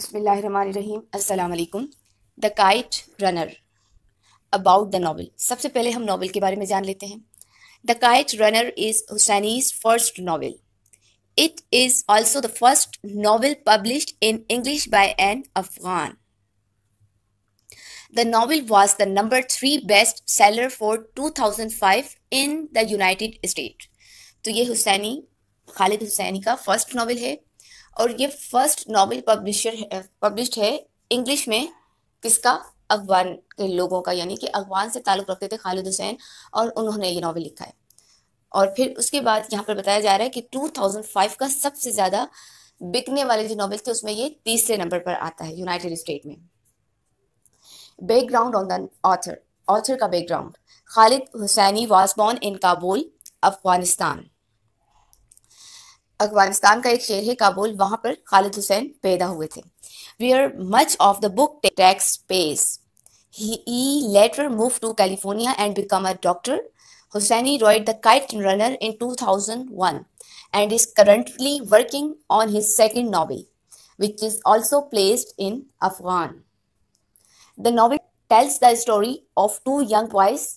बसमीम अल्लाम the kite runner about the novel सबसे पहले हम नावल के बारे में जान लेते हैं the kite runner is Hosseini's first novel it is also the first novel publish in English by an Afghan the novel was the number three best seller for two thousand five in the United State तो ये हुसैनी खालिद हुसैनी का first novel है और ये first novel publisher published है English uh, में किसका अफगान के लोगों का यानी कि अफगान से ताल्लुक़ रखते थे खालिद हुसैन और उन्होंने ये नावल लिखा है और फिर उसके बाद यहाँ पर बताया जा रहा है कि 2005 का सबसे ज़्यादा बिकने वाले जो नॉवल थे उसमें ये तीसरे नंबर पर आता है यूनाइटेड स्टेट में background on the author author का background Khaled Hosseini was born in Kabul Afghanistan Afghanistan का एक शहर है काबुल वहां पर खालिद हुसैन पैदा हुए थे we are much of the book takes place he later move to California and become a doctor Hosseini wrote the kite runner in 2001 and is currently working on his second novel which is also placed in Afghan the novel tells the story of two young boys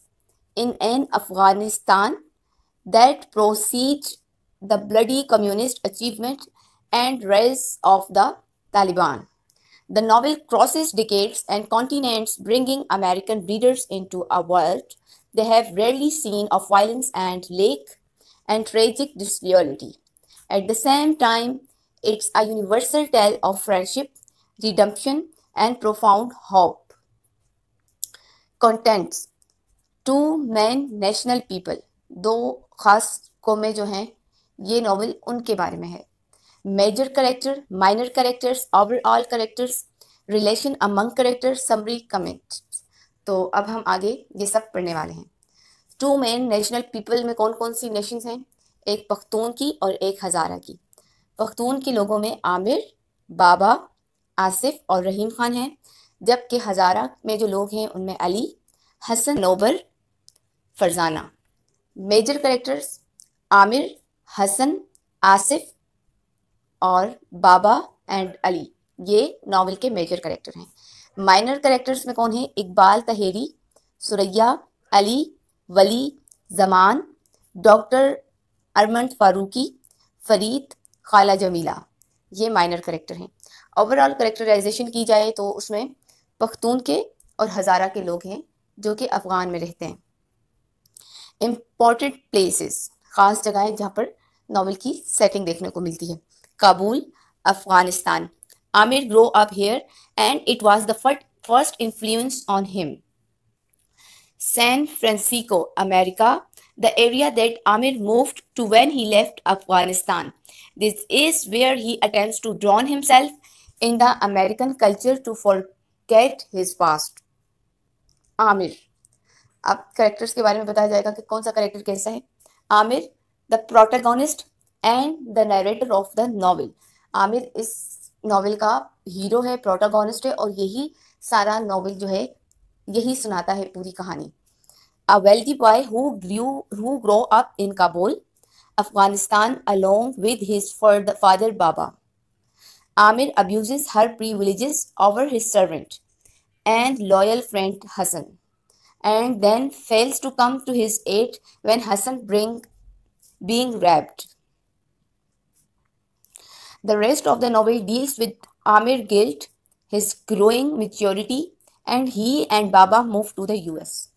in an Afghanistan that proceed the bloody communist achievement and rise of the Taliban. The novel crosses decades and continents, bringing American readers into a world they have rarely seen of violence and lack and tragic disloyalty. At the same time, it's a universal tale of friendship, redemption, and profound hope. Contents Two main national people, दो खास कौमें जो हैं ये novel उनके बारे में है major character minor characters overall characters relation among character summary comment तो अब हम आगे ये सब पढ़ने वाले हैं टू मेन नेशनल पीपल में कौन कौन सी नेशंस हैं एक पख्तून की और एक हज़ारा की पख्तून के लोगों में आमिर बाबा आसिफ और रहीम खान हैं जबकि हज़ारा में जो लोग हैं उनमें अली हसन नोबर फरजाना मेजर करेक्टर्स आमिर हसन आसिफ और बाबा एंड अली ये नावल के मेजर करेक्टर हैं माइनर करेक्टर्स में कौन है इकबाल तहेरी सुरैया अली वली जमान डॉक्टर अरमंद फारूकी फरीद खाला जमीला ये माइनर करेक्टर हैं ओवरऑल करेक्टराइजेशन की जाए तो उसमें पख्तून के और हज़ारा के लोग हैं जो कि अफ़गान में रहते हैं इम्पोर्टेंट प्लेसेस ख़ास जगहें जहाँ पर नावल की सेटिंग देखने को मिलती है Kabul Afghanistan Amir grow up here and it was the first first influence on him San Francisco America the area that Amir moved to when he left Afghanistan this is where he attempt to drown himself in the American culture to forget his past Amir अब characters के बारे में बताया जाएगा कि कौन सा character कैसा है Amir the protagonist and the narrator of the novel Amir इस नॉवेल का हीरो है प्रोटागोनिस्ट है और यही सारा नॉवल जो है यही सुनाता है पूरी कहानी a wealthy boy who grew who grow up in Kabul Afghanistan along with his father Baba Amir abuse her privileges over his servant and loyal friend Hassan and then fails to come to his aid when Hassan bring being raped. The rest of the novel deals with Amir's guilt, his growing maturity, and he and Baba move to the US.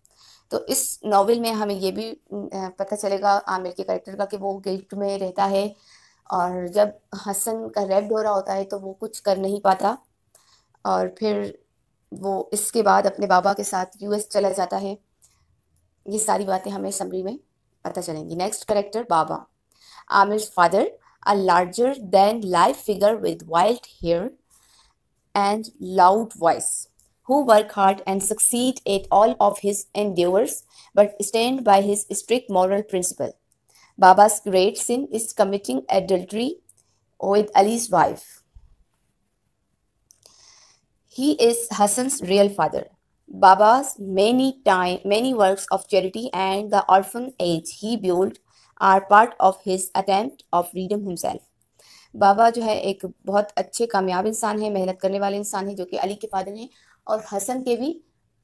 तो इस novel में हमें ये भी पता चलेगा आमिर के character का कि वो गिल्ट में रहता है और जब हसन का रेप हो रहा होता है तो वो कुछ कर नहीं पाता और फिर वो इसके बाद अपने बाबा के साथ यूएस चला जाता है ये सारी बातें हमें समरी में पता चलेंगी next character Baba Amir father a larger than life figure with wild hair and loud voice, who work hard and succeed at all of his endeavors but stained by his strict moral principle. Baba's great sin is committing adultery with Ali's wife. He is Hassan's real father. Baba's many time many works of charity and the orphan age he built are part of his attempt of freedom himself. Baba जो है एक बहुत अच्छे कामयाब इंसान है मेहनत करने वाले इंसान है जो कि अली के फादर हैं और हसन के भी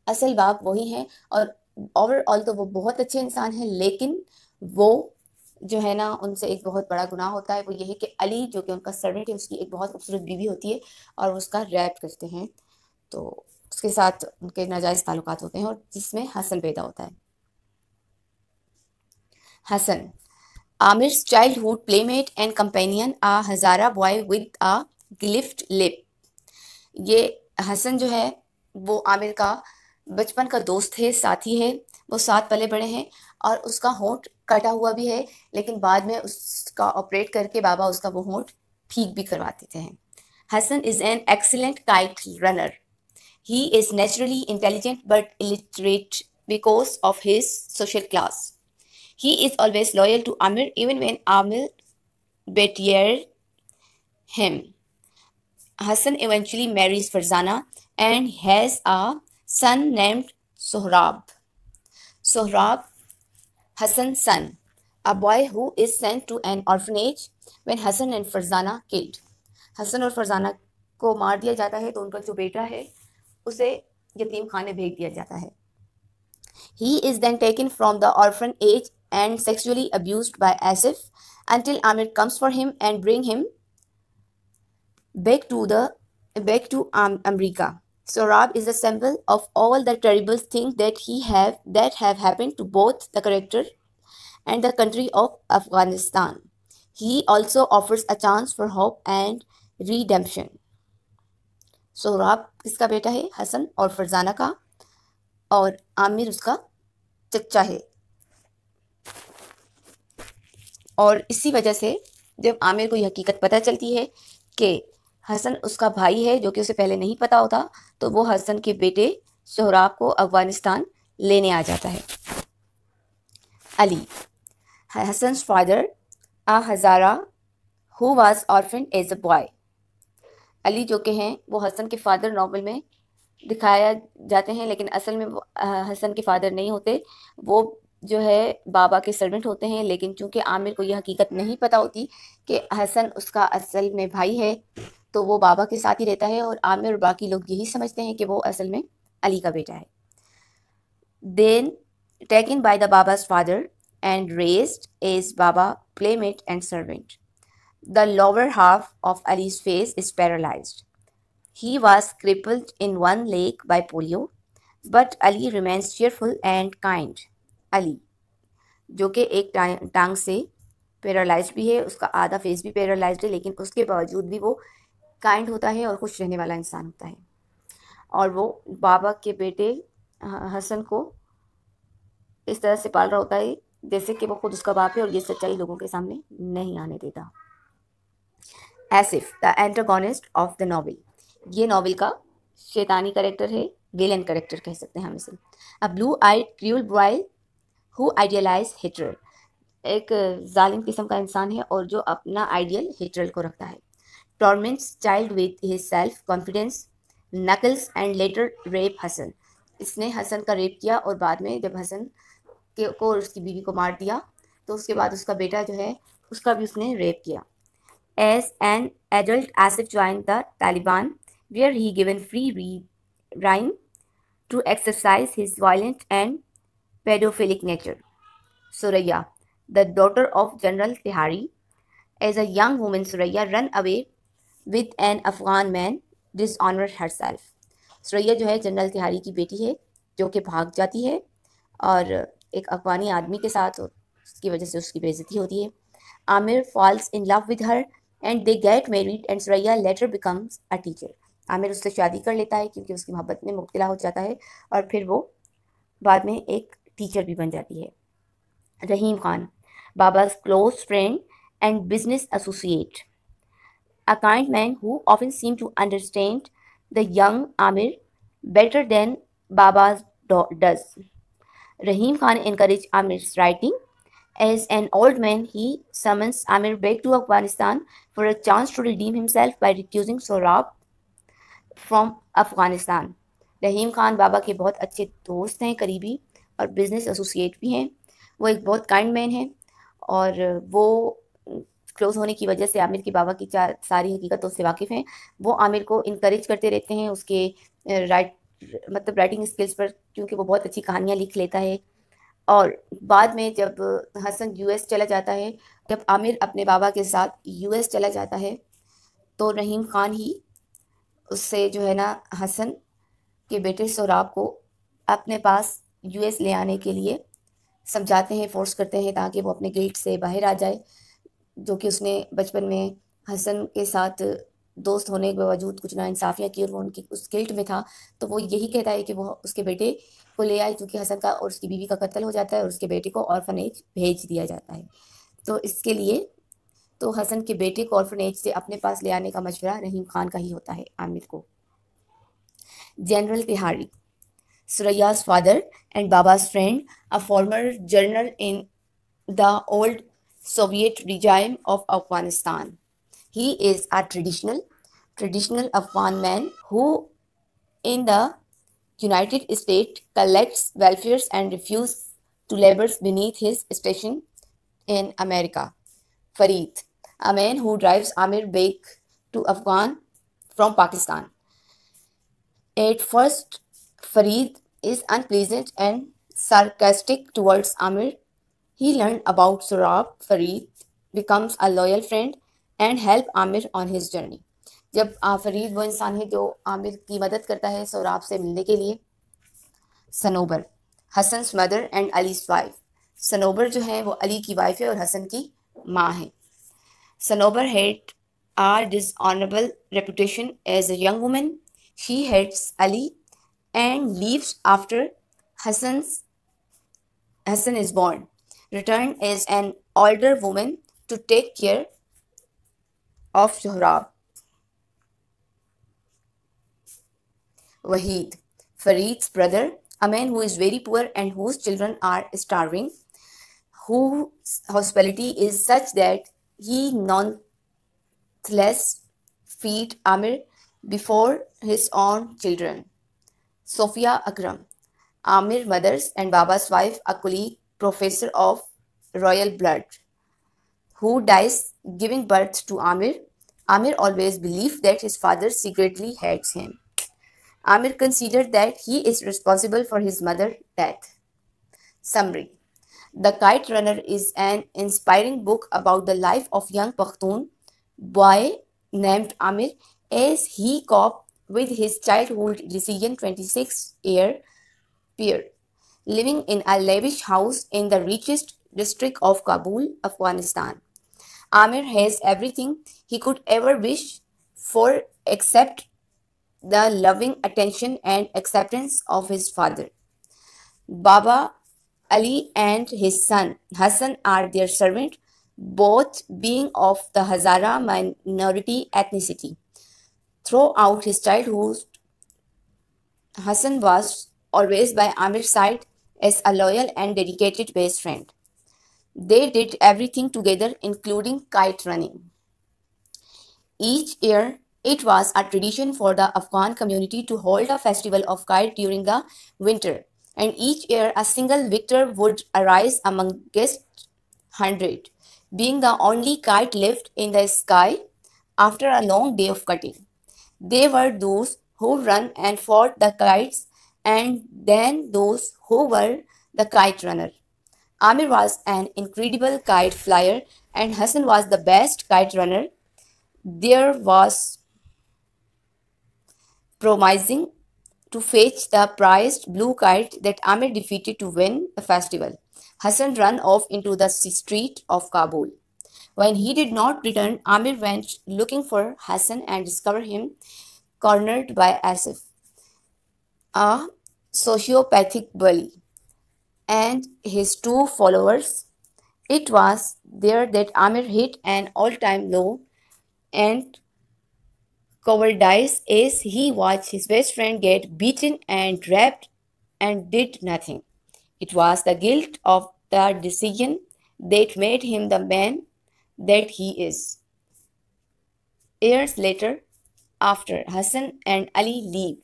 असल बाप वही हैं और ओवरऑल तो वो बहुत अच्छे इंसान हैं लेकिन वो जो है ना उनसे एक बहुत बड़ा गुनाह होता है वो ये है कि अली जो कि उनका सर्वेंट है उसकी एक बहुत खूबसूरत बीवी होती है और उसका रैप करते हैं तो उसके साथ उनके नाजायज़ ताल्लुक होते हैं और जिसमें हसन पैदा होता है Hassan hood playmate and companion a Hazara boy with a glyphed lip ये हसन जो है वो आमिर का बचपन का दोस्त है साथी है वो साथ पले बड़े हैं और उसका होंठ कटा हुआ भी है लेकिन बाद में उसका ऑपरेट करके बाबा उसका वो होंठ ठीक भी करवा देते हैं Hassan is an excellent kite runner He is naturally intelligent but illiterate because of his social class. He is always loyal to Amir even when Amir betrayed him. hasan eventually marries Farzana and has a son named Sohrab. Sohrab, Hassan's son, a boy who is sent to an orphanage when hasan and Farzana killed. hasan aur farzana ko maar diya jata hai to unka jo beta hai उसे यतीम खाने भेज दिया जाता है he is then taken from the orphanage and sexually abuse by Assef until Amir comes for him and bring him back to the back to America Sohrab is example of all the terrible thing that he have that have happen to both the character and the country of Afghanistan he also offers a chance for hope and redemption Sohrab किसका बेटा है हसन और फरजाना का और आमिर उसका चचा है और इसी वजह से जब आमिर को यह हकीकत पता चलती है कि हसन उसका भाई है जो कि उसे पहले नहीं पता होता तो वो हसन के बेटे सोहराब को अफगानिस्तान लेने आ जाता है Ali Hassan father a Hazara who was orphan as a boy Ali जो के हैं वो हसन के फादर नावल में दिखाया जाते हैं लेकिन असल में हसन के फादर नहीं होते वो जो है बाबा के सर्वेंट होते हैं लेकिन चूंकि आमिर को यह हकीकत नहीं पता होती कि हसन उसका असल में भाई है तो वो बाबा के साथ ही रहता है और आमिर और बाकी लोग यही समझते हैं कि वो असल में अली का बेटा है then taken by the Baba's father and raised as Baba playmate and servant The lower half of Ali's face is paralyzed. He was crippled in one leg by polio, but Ali remains cheerful and kind. Ali, जो कि एक टांग से paralyse भी है उसका आधा face भी पैरालाइज है लेकिन उसके बावजूद भी वो काइंड होता है और खुश रहने वाला इंसान होता है और वो बाबा के बेटे हसन को इस तरह से पाल रहा होता है जैसे कि वो खुद उसका बाप है और ये सच्चाई लोगों के सामने नहीं आने देता Assef the antagonist of the novel ये नावल का शैतानी करेक्टर है विलेन करेक्टर कह सकते हैं हम इसे a blue eye cruel boy who idealize Hitler एक जालिम किस्म का इंसान है और जो अपना आइडियल हिटरल को रखता है torments child with his self confidence knuckles and later rape Hassan इसने हसन का रेप किया और बाद में जब हसन के को उसकी बीवी को मार दिया तो उसके बाद उसका बेटा जो है उसका भी उसने रेप किया as an adult Asif joined the Taliban, where he given free rein to exercise his violent and pedophilic nature. Suraya, the daughter of General Tihari, as a young woman, Suraya ran away with an Afghan man, dishonored herself. suraya जो है general तिहारी की बेटी है जो कि भाग जाती है और एक अफगानी आदमी के साथ और उसकी वजह से उसकी बेजती होती है Amir falls in love with and they get married and Soraya later becomes a teacher Amir उससे शादी कर लेता है क्योंकि उसकी मोहब्बत में मुबतला हो जाता है और फिर वो बाद में एक टीचर भी बन जाती है Rahim Khan Baba's close friend and business associate a kind man who often seem to understand the young Amir better than Baba's does Rahim Khan encourage Amir writing As an old man, he summons Amir Beg to Afghanistan for a chance to redeem himself by recusing Sorab from Afghanistan. Rahim Khan Baba ke bahut अच्छे dost hain करीबी aur business associate bhi hain. Wo ek bahut kind man है aur wo close होने की वजह से आमिर के बाबा की चार सारी हकीकतों से वाकिफ़ हैं वो आमिर को इनक्रेज करते रहते हैं उसके राइट मतलब राइटिंग स्किल्स पर क्योंकि वो बहुत अच्छी कहानियाँ लिख लेता है और बाद में जब हसन यूएस चला जाता है जब आमिर अपने बाबा के साथ यूएस चला जाता है तो रहीम खान ही उससे जो है ना हसन के बेटे सोराब को अपने पास यूएस ले आने के लिए समझाते हैं फोर्स करते हैं ताकि वो अपने गेट से बाहर आ जाए जो कि उसने बचपन में हसन के साथ दोस्त होने के बावजूद कुछ नाइंसाफ़ियाँ की और वो उनकी उस गिल्ट में था तो वो यही कहता है कि वो उसके बेटे को ले आए क्योंकि हसन का और उसकी बीवी का कत्ल हो जाता है और उसके बेटे को ऑर्फनेज भेज दिया जाता है तो इसके लिए तो हसन के बेटे को ऑर्फनेज से अपने पास ले आने का मशवरा रहीम खान का ही होता है आमिर को general Taheri Soraya's father and Baba's friend a former general in the old Soviet regime of Afghanistan he is a traditional traditional Afghan man who in the United States collects welfare and refuses to labor beneath his station in America. Farid, a man who drives Amir Beg to Afghan from Pakistan. At first, Farid is unpleasant and sarcastic towards Amir. He learned about Surab. Farid becomes a loyal friend and help Amir on his journey. जब फरीद वो इंसान है जो आमिर की मदद करता है सौराब से मिलने के लिए Sanaubar Hassan mother and Ali's wife Sanaubar जो है वो अली की वाइफ है और हसन की माँ है Sanaubar had her dishonourable reputation as a young woman she hates Ali and leaves after Hassan Hassan is born return as an older woman to take care of Sohrab Wahid, Farid's brother, a man who is very poor and whose children are starving, whose hospitality is such that he nonetheless feed Amir before his own children. Sophia Akram, Amir's mother's and Baba's wife, a colleague, professor of royal blood, who dies giving birth to Amir. Amir always believed that his father secretly hates him. Amir considered that he is responsible for his mother's death. Summary The Kite Runner is an inspiring book about the life of young Pakhtun boy named Amir as he coped with his childhood decision 26 year peer living in a lavish house in the richest district of Kabul, Afghanistan. Amir has everything he could ever wish for except the loving attention and acceptance of his father. Baba Ali and his son Hassan are their servant, both being of the Hazara minority ethnicity. Throughout his childhood, Hassan was always by Amir's side as a loyal and dedicated best friend. They did everything together, including kite running. Each year, it was a tradition for the Afghan community to hold a festival of kite during the winter, and each year a single victor would arise among guests 100, being the only kite left in the sky after a long day of cutting. They were those who run and fought the kites, and then those who were the kite runner. Amir was an incredible kite flyer, and Hassan was the best kite runner. There was promising to fetch the prized blue kite that Amir defeated to win the festival. Hassan ran off into the street of Kabul. When he did not return, Amir went looking for Hassan and discovered him cornered by Asif, a sociopathic bully, and his two followers. It was there that Amir hit an all time low and Covered dies as he watched his best friend get beaten and raped and did nothing. It was the guilt of that decision that made him the man that he is. Years later, after Hassan and Ali leave,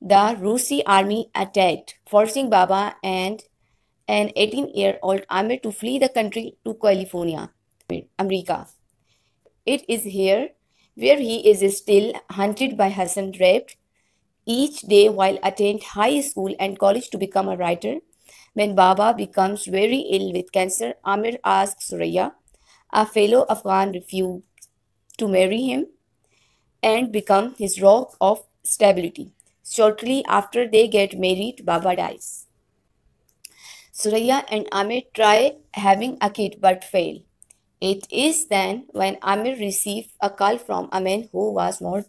the Rusi army attacked, forcing Baba and an 18-year-old Amir to flee the country to California, America. It is here where he is still hunted by Hassan raped each day while attend high school and college to become a writer. When Baba becomes very ill with cancer, Amir asks Suraya, a fellow Afghan refugee, to marry him and become his rock of stability. Shortly after they get married, Baba dies. Suraya and Amir try having a kid but fail. It is then when Amir received a call from man who was more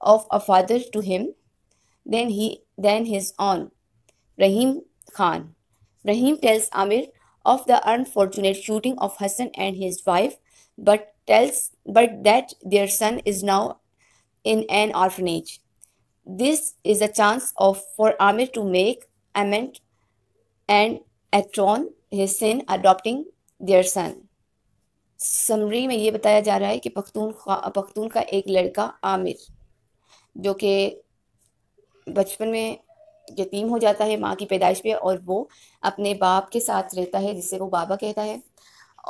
of a father to him than he than his own, Rahim Khan. Rahim tells Amir of the unfortunate shooting of Hassan and his wife, but tells but that their son is now in an orphanage. This is a chance of for Amir to make amend and atone his sin adopting their son. Summary में ये बताया जा रहा है कि पख्तून पख्तून का एक लड़का आमिर जो कि बचपन में यतीम हो जाता है माँ की पैदाइश पे और वो अपने बाप के साथ रहता है जिसे वो बाबा कहता है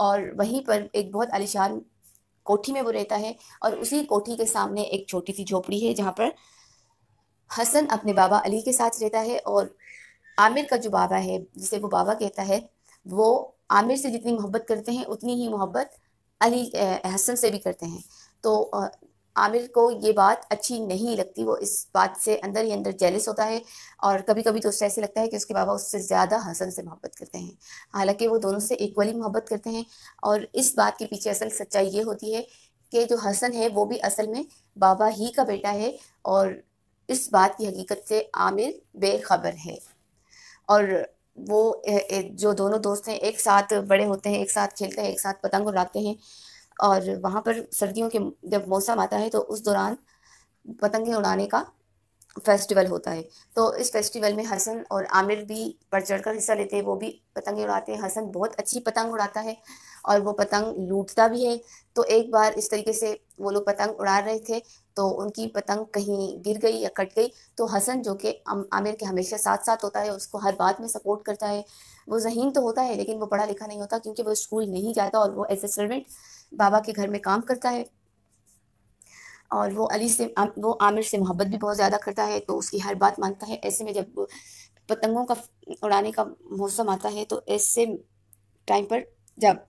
और वहीं पर एक बहुत आलिशान कोठी में वो रहता है और उसी कोठी के सामने एक छोटी सी झोपड़ी है जहाँ पर हसन अपने बाबा अली के साथ रहता है और आमिर का जो बाबा है जिसे वो बाबा कहता है वो आमिर से जितनी मोहब्बत करते हैं उतनी ही मोहब्बत अली हसन से भी करते हैं तो आमिर को ये बात अच्छी नहीं लगती वो इस बात से अंदर ही अंदर जेलिस होता है और कभी कभी तो उससे ऐसे लगता है कि उसके बाबा उससे ज़्यादा हसन से मोहब्बत करते हैं हालांकि वो दोनों से इक्वली मोहब्बत करते हैं और इस बात के पीछे असल सच्चाई ये होती है कि जो हसन है वो भी असल में बाबा ही का बेटा है और इस बात की हकीकत से आमिर बेखबर है और वो जो दोनों दोस्त हैं एक साथ बड़े होते हैं एक साथ खेलते हैं एक साथ पतंग उड़ाते हैं और वहाँ पर सर्दियों के जब मौसम आता है तो उस दौरान पतंगे उड़ाने का फेस्टिवल होता है तो इस फेस्टिवल में हसन और आमिर भी बढ़ कर हिस्सा लेते हैं वो भी पतंगे उड़ाते हैं हसन बहुत अच्छी पतंग उड़ाता है और वो पतंग लूटता भी है तो एक बार इस तरीके से वो लोग पतंग उड़ा रहे थे तो उनकी पतंग कहीं गिर गई या कट गई तो हसन जो कि आमिर के हमेशा साथ साथ होता है उसको हर बात में सपोर्ट करता है वो जहीन तो होता है लेकिन वो पढ़ा लिखा नहीं होता क्योंकि वो स्कूल नहीं जाता और वो एज ए सर्वेंट बाबा के घर में काम करता है और वो अली से वो आमिर से मोहब्बत भी बहुत ज़्यादा करता है तो उसकी हर बात मानता है ऐसे में जब पतंगों का उड़ाने का मौसम आता है तो ऐसे टाइम पर जब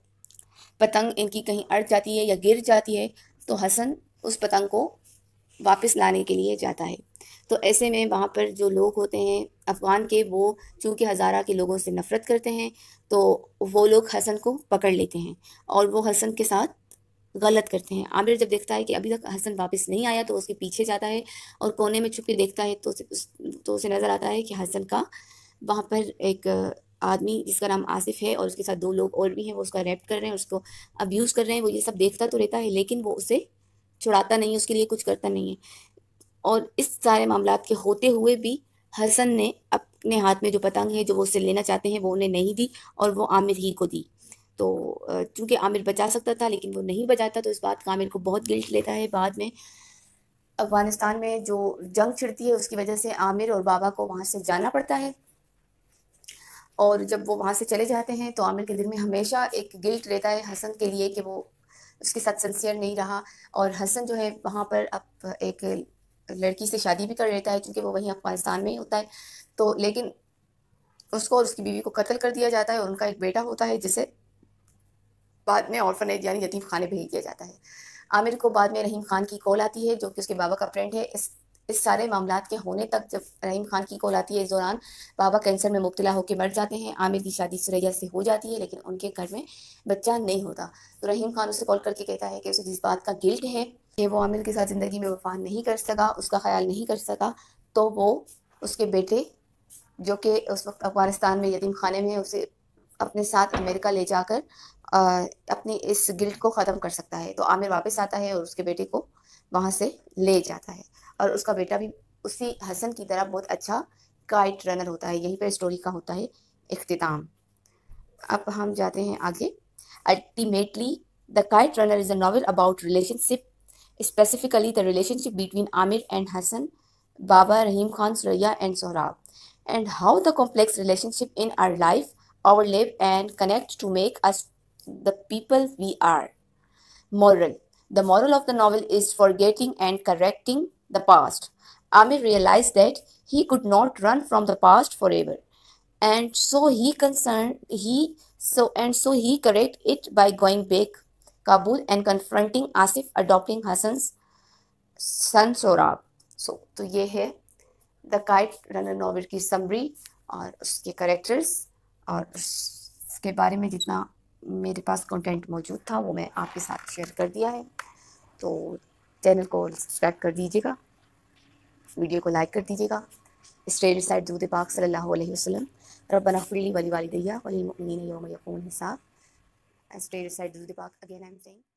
पतंग इनकी कहीं अड़ जाती है या गिर जाती है तो हसन उस पतंग को वापस लाने के लिए जाता है तो ऐसे में वहाँ पर जो लोग होते हैं अफ़गान के वो चूँकि हज़ारा के लोगों से नफ़रत करते हैं तो वो लोग हसन को पकड़ लेते हैं और वो हसन के साथ गलत करते हैं आमिर जब देखता है कि अभी तक हसन वापस नहीं आया तो उसके पीछे जाता है और कोने में छुप के देखता है तो उसे तो उसे नज़र आता है कि हसन का वहाँ पर एक आदमी जिसका नाम आसिफ है और उसके साथ दो लोग और भी हैं वो उसका रैप कर रहे हैं उसको अब्यूज़ कर रहे हैं वो ये सब देखता तो रहता है लेकिन वो उसे छुड़ाता नहीं है उसके लिए कुछ करता नहीं है और इस सारे मामला के होते हुए भी हसन ने अपने हाथ में जो पतंग है जो वो उससे लेना चाहते हैं वो उन्हें नहीं दी और वो आमिर ही को दी तो चूंकि आमिर बचा सकता था लेकिन वो नहीं बचाता तो इस बात का आमिर को बहुत गिल्ट लेता है बाद में अफगानिस्तान में जो जंग छिड़ती है उसकी वजह से आमिर और बाबा को वहाँ से जाना पड़ता है और जब वो वहाँ से चले जाते हैं तो आमिर के दिल में हमेशा एक गिल्ट रहता है हसन के लिए कि वो उसके साथ सिंसियर नहीं रहा और हसन जो है वहाँ पर अब एक लड़की से शादी भी कर लेता है क्योंकि वो वहीं अफगानिस्तान में ही होता है तो लेकिन उसको और उसकी बीवी को कत्ल कर दिया जाता है और उनका एक बेटा होता है जिसे बाद में ऑर्फनेज यानी यतीम खाने भेज दिया जाता है आमिर को बाद में रहीम खान की कॉल आती है जो कि उसके बाबा का फ्रेंड है इस इस सारे मामला के होने तक जब रहीम खान की कॉल आती है इस दौरान बाबा कैंसर में मुबतला होकर मर जाते हैं आमिर की शादी सुरैया से हो जाती है लेकिन उनके घर में बच्चा नहीं होता तो रहीम खान उसे कॉल करके कहता है कि उसे जिस बात का गिल्ट है कि वो आमिर के साथ ज़िंदगी में वफा नहीं कर सका उसका ख्याल नहीं कर सका तो वो उसके बेटे जो कि उस वक्त अफगानिस्तान में यतीम खाने में उसे अपने साथ अमेरिका ले जाकर अपनी इस गिल्ट को ख़त्म कर सकता है तो आमिर वापस आता है और उसके बेटे को वहाँ से ले जाता है और उसका बेटा भी उसी हसन की तरह बहुत अच्छा काइट रनर होता है यहीं पर स्टोरी का होता है अख्ताम अब हम जाते हैं आगे ultimately the kite runner is a novel about relationship specifically the relationship between Amir and Hassan Baba Rahim Khan Soraya and Sohrab how the complex relationship in our life our live and connect to make us the people we are. Moral. The moral of the novel is forgetting and correcting the past. Amir realized that he could not run from the past forever. And so he concerned he so and so he correct it by going back Kabul and confronting Asif adopting Hassan's son Sorab. So तो the kite runner novel की summary और उसके characters और उसके बारे में जितना मेरे पास कंटेंट मौजूद था वो मैं आपके साथ शेयर कर दिया है तो चैनल को सब्सक्राइब कर दीजिएगा वीडियो को लाइक कर दीजिएगा स्ट्रेट साइड जूद पाक सल्लल्लाहु अलैहि वसल्लम रब्बना खुली वली वाली दैया वली मुमिनीन यौम यकून हिसाब स्ट्रेट साइड जूद पाक अगेन आई एम सेइंग